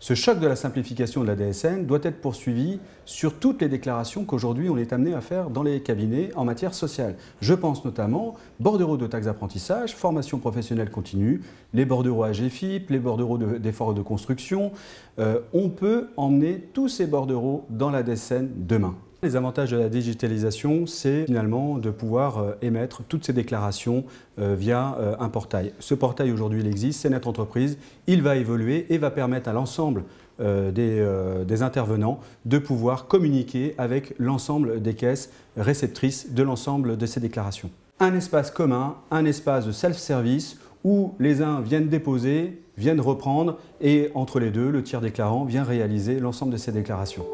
Ce choc de la simplification de la DSN doit être poursuivi sur toutes les déclarations qu'aujourd'hui on est amené à faire dans les cabinets en matière sociale. Je pense notamment bordereaux de taxes d'apprentissage, formation professionnelle continue, les bordereaux AGFIP, les bordereaux d'efforts de construction. Euh, on peut emmener tous ces bordereaux dans la DSN demain. Les avantages de la digitalisation, c'est finalement de pouvoir euh, émettre toutes ces déclarations euh, via euh, un portail. Ce portail aujourd'hui, il existe, c'est notre entreprise, il va évoluer et va permettre à l'ensemble des, des, intervenants de pouvoir communiquer avec l'ensemble des caisses réceptrices de l'ensemble de ces déclarations. Un espace commun, un espace de self-service où les uns viennent déposer, viennent reprendre et entre les deux, le tiers déclarant vient réaliser l'ensemble de ces déclarations.